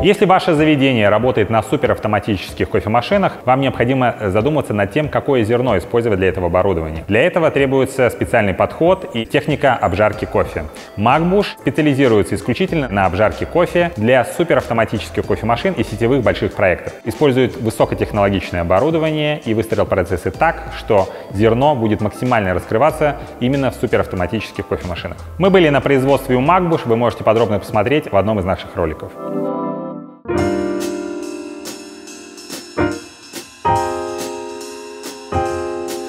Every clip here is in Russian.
Если ваше заведение работает на суперавтоматических кофемашинах, вам необходимо задуматься над тем, какое зерно использовать для этого оборудования. Для этого требуется специальный подход и техника обжарки кофе. Magbush специализируется исключительно на обжарке кофе для суперавтоматических кофемашин и сетевых больших проектов. Использует высокотехнологичное оборудование и выстроил процессы так, что зерно будет максимально раскрываться именно в суперавтоматических кофемашинах. Мы были на производстве у Magbush, вы можете подробно посмотреть в одном из наших роликов.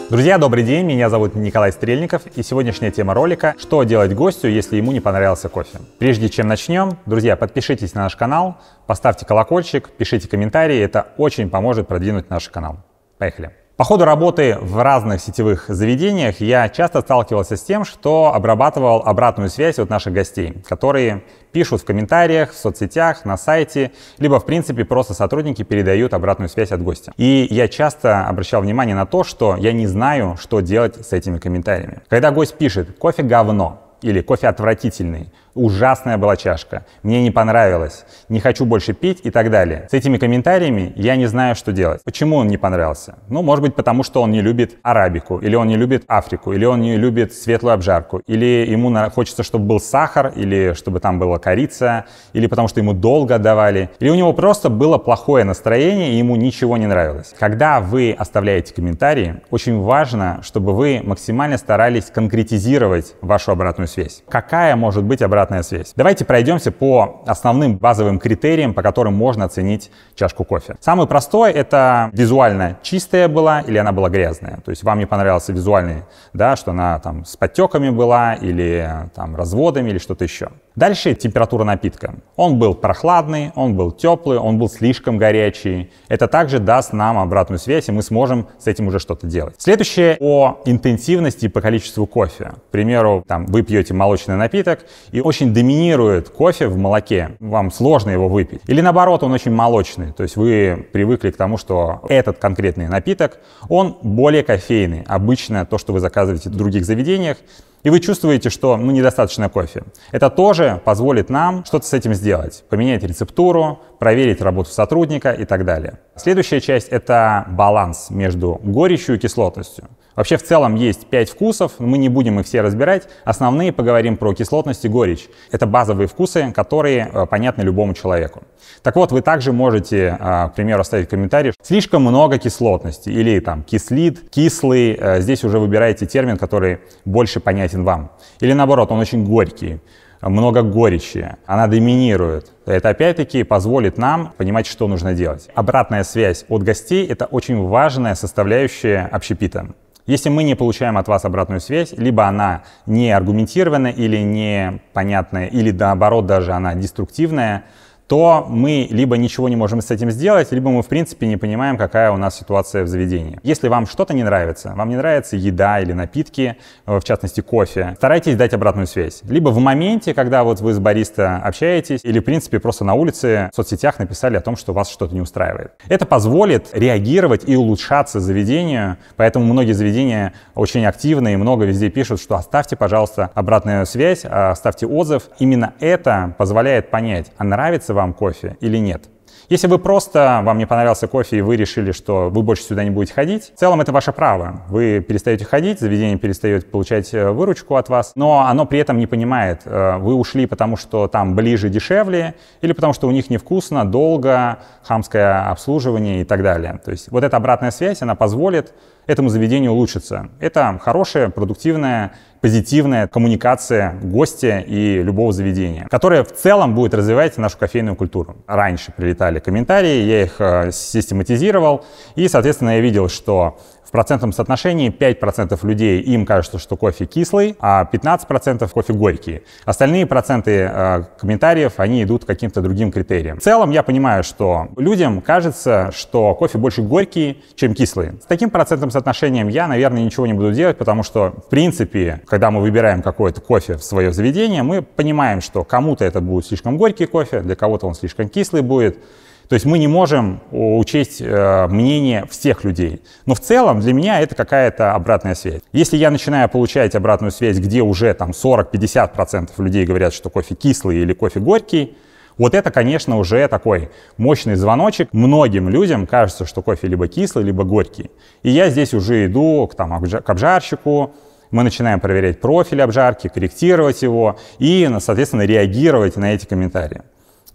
Друзья, добрый день, меня зовут Николай Стрельников, и сегодняшняя тема ролика – что делать гостю, если ему не понравился кофе. Прежде чем начнем, друзья, подпишитесь на наш канал, поставьте колокольчик, пишите комментарии, это очень поможет продвинуть наш канал. Поехали! По ходу работы в разных сетевых заведениях я часто сталкивался с тем, что обрабатывал обратную связь от наших гостей, которые пишут в комментариях, в соцсетях, на сайте, либо, в принципе, просто сотрудники передают обратную связь от гостя. И я часто обращал внимание на то, что я не знаю, что делать с этими комментариями. Когда гость пишет «кофе говно» или «кофе отвратительный», ужасная была чашка, мне не понравилось, не хочу больше пить и так далее. С этими комментариями я не знаю, что делать. Почему он не понравился? Ну, может быть, потому что он не любит арабику, или он не любит Африку, или он не любит светлую обжарку, или ему хочется, чтобы был сахар, или чтобы там была корица, или потому что ему долго давали, или у него просто было плохое настроение, и ему ничего не нравилось. Когда вы оставляете комментарии, очень важно, чтобы вы максимально старались конкретизировать вашу обратную связь. Какая может быть обратная обратная связь. Давайте пройдемся по основным базовым критериям, по которым можно оценить чашку кофе. Самый простой — это визуально чистая была или она была грязная. То есть вам не понравился визуальный, да, что она там с подтеками была или э, там разводами или что-то еще. Дальше температура напитка. Он был прохладный, он был теплый, он был слишком горячий. Это также даст нам обратную связь, и мы сможем с этим уже что-то делать. Следующее о интенсивности по количеству кофе. К примеру, там, вы пьете молочный напиток, и очень доминирует кофе в молоке. Вам сложно его выпить. Или наоборот, он очень молочный. То есть вы привыкли к тому, что этот конкретный напиток, он более кофейный. Обычно то, что вы заказываете в других заведениях, и вы чувствуете, что ну, недостаточно кофе. Это тоже позволит нам что-то с этим сделать. Поменять рецептуру, проверить работу сотрудника и так далее. Следующая часть — это баланс между горечью и кислотностью. Вообще в целом есть 5 вкусов, мы не будем их все разбирать. Основные поговорим про кислотность и горечь. Это базовые вкусы, которые э, понятны любому человеку. Так вот, вы также можете, э, к примеру, оставить комментарий, слишком много кислотности или там кислит, кислый. Э, здесь уже выбираете термин, который больше понятен вам. Или наоборот, он очень горький много горечи, она доминирует. Это опять-таки позволит нам понимать, что нужно делать. Обратная связь от гостей — это очень важная составляющая общепита. Если мы не получаем от вас обратную связь, либо она не аргументированная, или непонятная, или наоборот даже она деструктивная, то мы либо ничего не можем с этим сделать, либо мы, в принципе, не понимаем, какая у нас ситуация в заведении. Если вам что-то не нравится, вам не нравится еда или напитки, э, в частности, кофе, старайтесь дать обратную связь. Либо в моменте, когда вот вы с бариста общаетесь, или, в принципе, просто на улице в соцсетях написали о том, что вас что-то не устраивает. Это позволит реагировать и улучшаться заведению, поэтому многие заведения очень активны и много везде пишут, что оставьте, пожалуйста, обратную связь, а оставьте отзыв. Именно это позволяет понять, а нравится вам кофе или нет. Если вы просто, вам не понравился кофе, и вы решили, что вы больше сюда не будете ходить, в целом это ваше право. Вы перестаете ходить, заведение перестает получать э, выручку от вас, но оно при этом не понимает, э, вы ушли потому, что там ближе, дешевле, или потому, что у них невкусно, долго, хамское обслуживание и так далее. То есть вот эта обратная связь, она позволит этому заведению улучшиться. Это хорошее, продуктивное позитивная коммуникация гостя и любого заведения, которая в целом будет развивать нашу кофейную культуру. Раньше прилетали комментарии, я их э, систематизировал, и, соответственно, я видел, что в процентном соотношении 5% людей им кажется, что кофе кислый, а 15% кофе горький. Остальные проценты э, комментариев, они идут каким-то другим критериям. В целом я понимаю, что людям кажется, что кофе больше горький, чем кислый. С таким процентным соотношением я, наверное, ничего не буду делать, потому что, в принципе, когда мы выбираем какое-то кофе в свое заведение, мы понимаем, что кому-то это будет слишком горький кофе, для кого-то он слишком кислый будет. То есть мы не можем э, учесть э, мнение всех людей. Но в целом для меня это какая-то обратная связь. Если я начинаю получать обратную связь, где уже там 40-50% людей говорят, что кофе кислый или кофе горький, вот это, конечно, уже такой мощный звоночек. Многим людям кажется, что кофе либо кислый, либо горький. И я здесь уже иду к, там, к обжарщику, мы начинаем проверять профиль обжарки, корректировать его и, соответственно, реагировать на эти комментарии.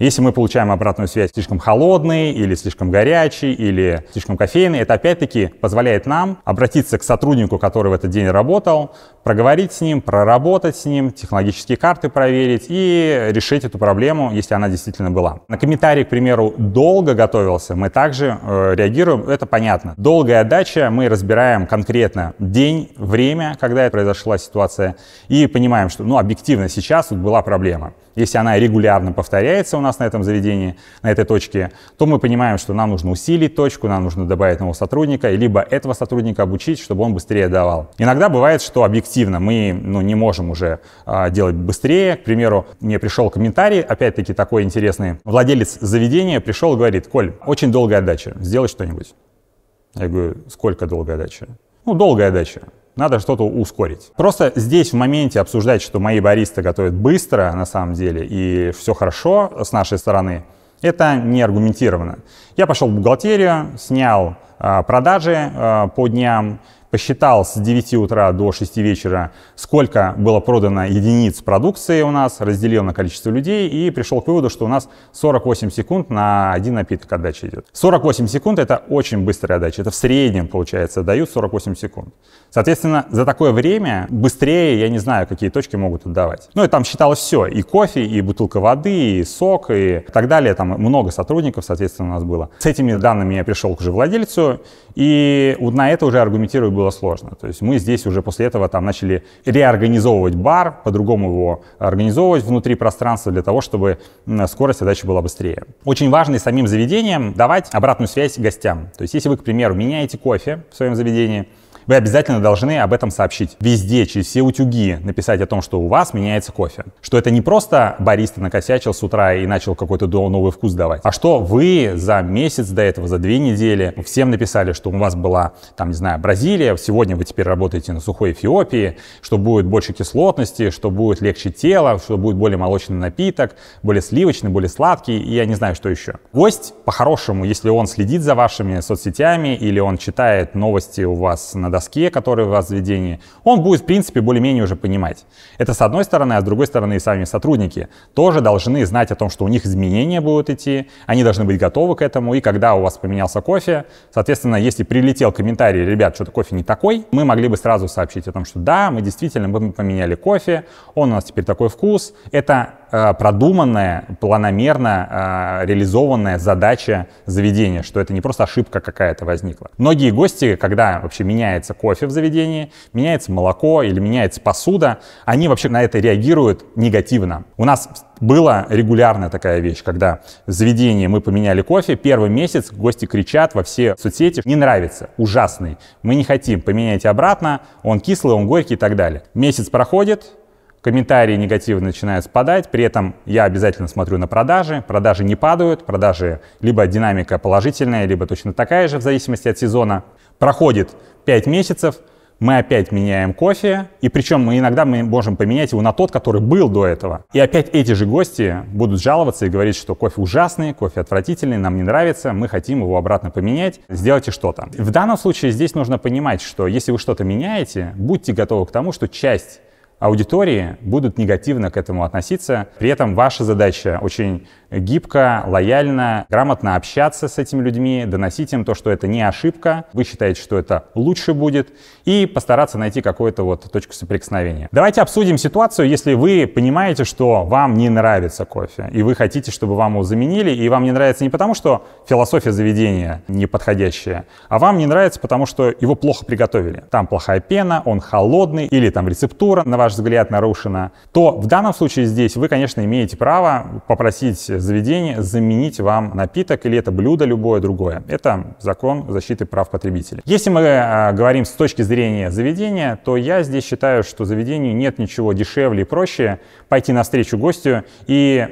Если мы получаем обратную связь слишком холодной или слишком горячей или слишком кофейной, это опять-таки позволяет нам обратиться к сотруднику, который в этот день работал, проговорить с ним, проработать с ним, технологические карты проверить и решить эту проблему, если она действительно была. На комментарий, к примеру, долго готовился, мы также э, реагируем, это понятно. Долгая отдача, мы разбираем конкретно день, время, когда это произошла ситуация, и понимаем, что, ну, объективно сейчас тут была проблема. Если она регулярно повторяется у нас на этом заведении, на этой точке, то мы понимаем, что нам нужно усилить точку, нам нужно добавить нового сотрудника, либо этого сотрудника обучить, чтобы он быстрее давал. Иногда бывает, что объективно активно, мы ну, не можем уже а, делать быстрее. К примеру, мне пришел комментарий, опять-таки такой интересный. Владелец заведения пришел и говорит, Коль, очень долгая отдача, сделай что-нибудь. Я говорю, сколько долгая отдача? Ну, долгая отдача. Надо что-то ускорить. Просто здесь в моменте обсуждать, что мои баристы готовят быстро, на самом деле, и все хорошо с нашей стороны, это не аргументировано. Я пошел в бухгалтерию, снял а, продажи а, по дням, посчитал с 9 утра до 6 вечера, сколько было продано единиц продукции у нас, разделил на количество людей и пришел к выводу, что у нас 48 секунд на один напиток отдача идет. 48 секунд — это очень быстрая отдача. Это в среднем, получается, дают 48 секунд. Соответственно, за такое время быстрее, я не знаю, какие точки могут отдавать. Ну и там считалось все. И кофе, и бутылка воды, и сок, и так далее. Там много сотрудников, соответственно, у нас было. С этими данными я пришел к уже владельцу, и вот на это уже аргументирую было было сложно. То есть мы здесь уже после этого там начали реорганизовывать бар, по-другому его организовывать внутри пространства для того, чтобы скорость отдачи была быстрее. Очень важно и самим заведением давать обратную связь гостям. То есть если вы, к примеру, меняете кофе в своем заведении, вы обязательно должны об этом сообщить. Везде, через все утюги написать о том, что у вас меняется кофе. Что это не просто бариста накосячил с утра и начал какой-то новый вкус давать, а что вы за месяц до этого, за две недели всем написали, что у вас была, там, не знаю, Бразилия, сегодня вы теперь работаете на сухой Эфиопии, что будет больше кислотности, что будет легче тело, что будет более молочный напиток, более сливочный, более сладкий, и я не знаю, что еще. Гость, по-хорошему, если он следит за вашими соцсетями или он читает новости у вас на доске, который у вас в заведении, он будет, в принципе, более-менее уже понимать. Это с одной стороны, а с другой стороны и сами сотрудники тоже должны знать о том, что у них изменения будут идти, они должны быть готовы к этому, и когда у вас поменялся кофе, соответственно, если прилетел комментарий, ребят, что-то кофе не такой, мы могли бы сразу сообщить о том, что да, мы действительно мы поменяли кофе, он у нас теперь такой вкус. Это э, продуманная, планомерно э, реализованная задача заведения, что это не просто ошибка какая-то возникла. Многие гости, когда вообще меняет меняется кофе в заведении, меняется молоко или меняется посуда, они вообще на это реагируют негативно. У нас была регулярная такая вещь, когда заведение мы поменяли кофе, первый месяц гости кричат во все соцсети, не нравится, ужасный, мы не хотим, поменяйте обратно, он кислый, он горький и так далее. Месяц проходит, комментарии негативные начинают спадать, при этом я обязательно смотрю на продажи, продажи не падают, продажи либо динамика положительная, либо точно такая же в зависимости от сезона. Проходит 5 месяцев, мы опять меняем кофе, и причем мы иногда мы можем поменять его на тот, который был до этого. И опять эти же гости будут жаловаться и говорить, что кофе ужасный, кофе отвратительный, нам не нравится, мы хотим его обратно поменять, сделайте что-то. В данном случае здесь нужно понимать, что если вы что-то меняете, будьте готовы к тому, что часть аудитории будут негативно к этому относиться. При этом ваша задача очень гибко, лояльно, грамотно общаться с этими людьми, доносить им то, что это не ошибка, вы считаете, что это лучше будет, и постараться найти какую-то вот точку соприкосновения. Давайте обсудим ситуацию, если вы понимаете, что вам не нравится кофе, и вы хотите, чтобы вам его заменили, и вам не нравится не потому, что философия заведения неподходящая, а вам не нравится, потому что его плохо приготовили. Там плохая пена, он холодный, или там рецептура, на ваш взгляд, нарушена, то в данном случае здесь вы, конечно, имеете право попросить заведение заменить вам напиток или это блюдо любое другое. Это закон защиты прав потребителей. Если мы э, говорим с точки зрения заведения, то я здесь считаю, что заведению нет ничего дешевле и проще пойти навстречу гостю и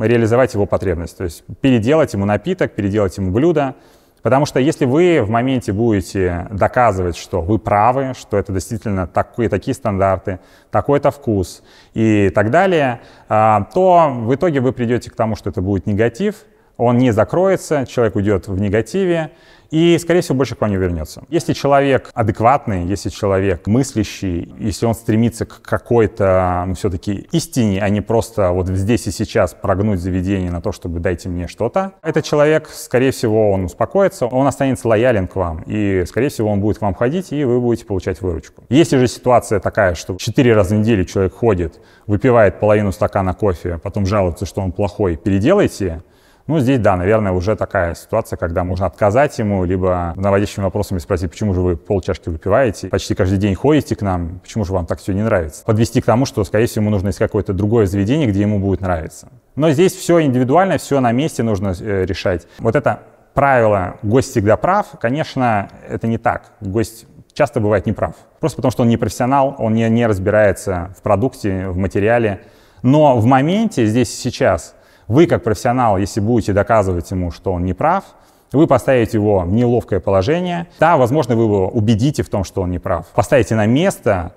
реализовать его потребность. То есть переделать ему напиток, переделать ему блюдо, Потому что если вы в моменте будете доказывать, что вы правы, что это действительно такие, такие стандарты, такой-то вкус и так далее, а, то в итоге вы придете к тому, что это будет негатив, он не закроется, человек уйдет в негативе, и, скорее всего, больше к вам не вернется. Если человек адекватный, если человек мыслящий, если он стремится к какой-то ну, все-таки истине, а не просто вот здесь и сейчас прогнуть заведение на то, чтобы дайте мне что-то, этот человек, скорее всего, он успокоится, он останется лоялен к вам, и, скорее всего, он будет к вам ходить, и вы будете получать выручку. Если же ситуация такая, что четыре раза в неделю человек ходит, выпивает половину стакана кофе, потом жалуется, что он плохой, переделайте, ну, здесь, да, наверное, уже такая ситуация, когда можно отказать ему, либо наводящими вопросами спросить, почему же вы пол чашки выпиваете, почти каждый день ходите к нам, почему же вам так все не нравится. Подвести к тому, что, скорее всего, ему нужно искать какое-то другое заведение, где ему будет нравиться. Но здесь все индивидуально, все на месте нужно э, решать. Вот это правило «гость всегда прав», конечно, это не так. Гость часто бывает неправ. Просто потому, что он не профессионал, он не, не разбирается в продукте, в материале. Но в моменте, здесь сейчас, вы, как профессионал, если будете доказывать ему, что он не прав, вы поставите его в неловкое положение. Да, возможно, вы его убедите в том, что он не прав. Поставите на место,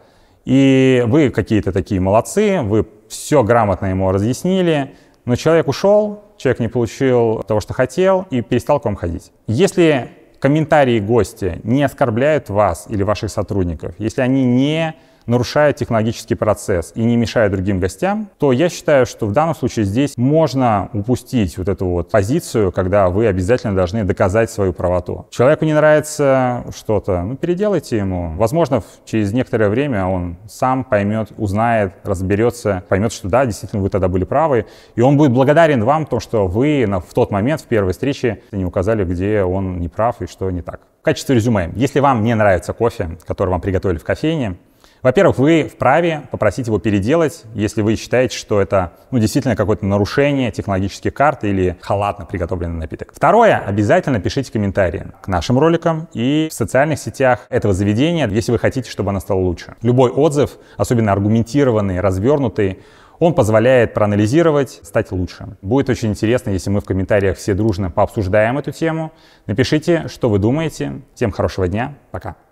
и вы какие-то такие молодцы, вы все грамотно ему разъяснили, но человек ушел, человек не получил того, что хотел, и перестал к вам ходить. Если комментарии гостя не оскорбляют вас или ваших сотрудников, если они не нарушая технологический процесс и не мешая другим гостям, то я считаю, что в данном случае здесь можно упустить вот эту вот позицию, когда вы обязательно должны доказать свою правоту. Человеку не нравится что-то, ну, переделайте ему. Возможно, через некоторое время он сам поймет, узнает, разберется, поймет, что да, действительно, вы тогда были правы, и он будет благодарен вам, то, что вы в тот момент, в первой встрече, не указали, где он не прав и что не так. В качестве резюме, если вам не нравится кофе, который вам приготовили в кофейне, во-первых, вы вправе попросить его переделать, если вы считаете, что это ну, действительно какое-то нарушение технологических карт или халатно приготовленный напиток. Второе, обязательно пишите комментарии к нашим роликам и в социальных сетях этого заведения, если вы хотите, чтобы оно стало лучше. Любой отзыв, особенно аргументированный, развернутый, он позволяет проанализировать, стать лучше. Будет очень интересно, если мы в комментариях все дружно пообсуждаем эту тему. Напишите, что вы думаете. Всем хорошего дня. Пока.